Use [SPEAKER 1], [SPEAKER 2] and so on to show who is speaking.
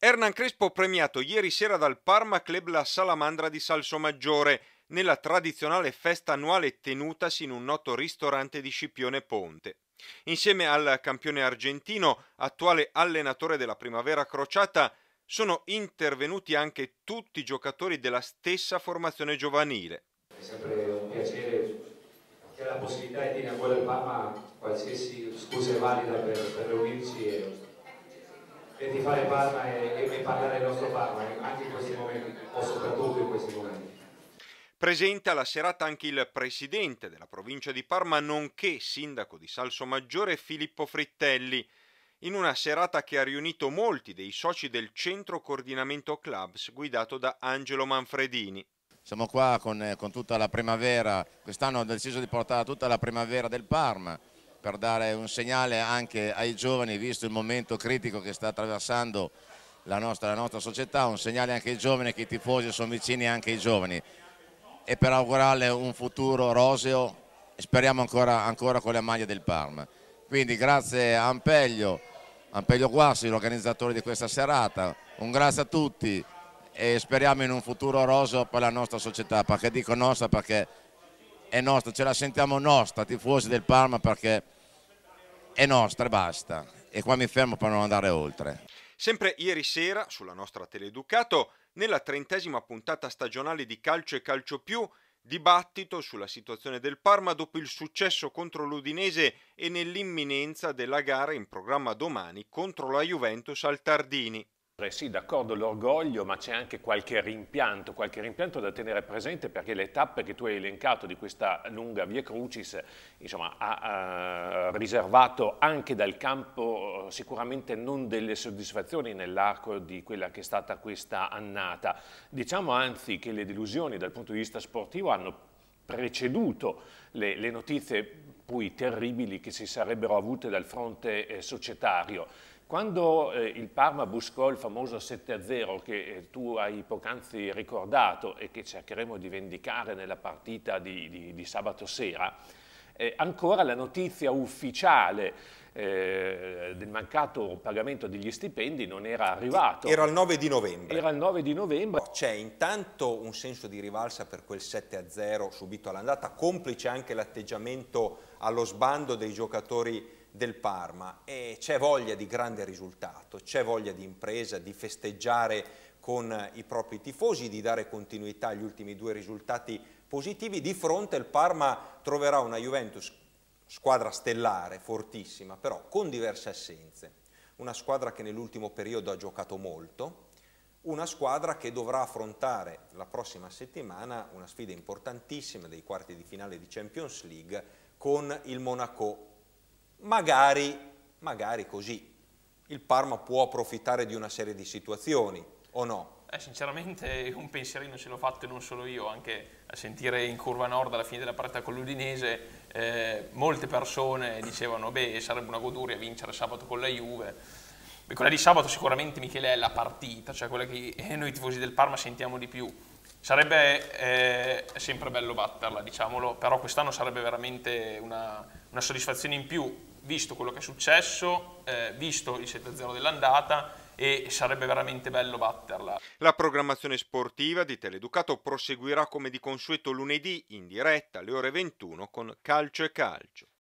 [SPEAKER 1] Hernan Crespo premiato ieri sera dal Parma Club La Salamandra di Salsomaggiore nella tradizionale festa annuale tenutasi in un noto ristorante di Scipione Ponte. Insieme al campione argentino, attuale allenatore della Primavera Crociata, sono intervenuti anche tutti i giocatori della stessa formazione giovanile.
[SPEAKER 2] È sempre un piacere che la possibilità di dire a quello del Parma qualsiasi scusa è valida per, per riunirci e e di fare Parma e, e parlare del nostro Parma, eh, anche in questi momenti, o soprattutto in questi momenti.
[SPEAKER 1] Presente alla serata anche il presidente della provincia di Parma, nonché sindaco di Salso Maggiore Filippo Frittelli, in una serata che ha riunito molti dei soci del centro coordinamento clubs guidato da Angelo Manfredini.
[SPEAKER 3] Siamo qua con, eh, con tutta la primavera, quest'anno ho deciso di portare tutta la primavera del Parma, per dare un segnale anche ai giovani, visto il momento critico che sta attraversando la nostra, la nostra società, un segnale anche ai giovani che i tifosi sono vicini anche ai giovani e per augurarle un futuro roseo, speriamo ancora, ancora con le maglie del Parma. Quindi grazie a Ampeglio, Ampeglio Guassi, l'organizzatore di questa serata, un grazie a tutti e speriamo in un futuro roseo per la nostra società, perché dico nostra perché è nostra, ce la sentiamo nostra, tifosi del Parma, perché è nostra e basta. E qua mi fermo per non andare oltre.
[SPEAKER 1] Sempre ieri sera, sulla nostra Teleducato, nella trentesima puntata stagionale di Calcio e Calcio Più, dibattito sulla situazione del Parma dopo il successo contro l'Udinese e nell'imminenza della gara in programma domani contro la Juventus al Tardini. Sì, d'accordo, l'orgoglio, ma c'è anche qualche rimpianto, qualche rimpianto da tenere presente
[SPEAKER 2] perché le tappe che tu hai elencato di questa lunga Via Crucis, insomma, ha eh, riservato anche dal campo eh, sicuramente non delle soddisfazioni nell'arco di quella che è stata questa annata. Diciamo anzi che le delusioni dal punto di vista sportivo hanno preceduto le, le notizie poi terribili che si sarebbero avute dal fronte eh, societario quando eh, il Parma buscò il famoso 7-0 che eh, tu hai poc'anzi ricordato e che cercheremo di vendicare nella partita di, di, di sabato sera, eh, ancora la notizia ufficiale eh, del mancato pagamento degli stipendi non era arrivato. Era il
[SPEAKER 1] 9 di novembre. Era il 9 di novembre. C'è intanto un senso di rivalsa per quel 7-0 subito all'andata, complice anche l'atteggiamento allo sbando dei giocatori del Parma e c'è voglia di grande risultato, c'è voglia di impresa, di festeggiare con i propri tifosi, di dare continuità agli ultimi due risultati positivi. Di fronte il Parma troverà una Juventus squadra stellare, fortissima, però con diverse assenze. Una squadra che nell'ultimo periodo ha giocato molto, una squadra che dovrà affrontare la prossima settimana una sfida importantissima dei quarti di finale di Champions League con il Monaco magari, magari così il Parma può approfittare di una serie di situazioni o no?
[SPEAKER 4] Eh, sinceramente un pensierino ce l'ho fatto e non solo io, anche a sentire in curva nord alla fine della partita con l'Udinese eh, molte persone dicevano beh sarebbe una goduria vincere sabato con la Juve. Beh, quella di sabato sicuramente Michele è la partita, cioè quella che noi tifosi del Parma sentiamo di più. Sarebbe eh, sempre bello batterla, diciamolo, però quest'anno sarebbe veramente una, una soddisfazione in più visto quello che è successo, eh, visto il 7-0 dell'andata e sarebbe veramente bello batterla.
[SPEAKER 1] La programmazione sportiva di Teleducato proseguirà come di consueto lunedì in diretta alle ore 21 con Calcio e Calcio.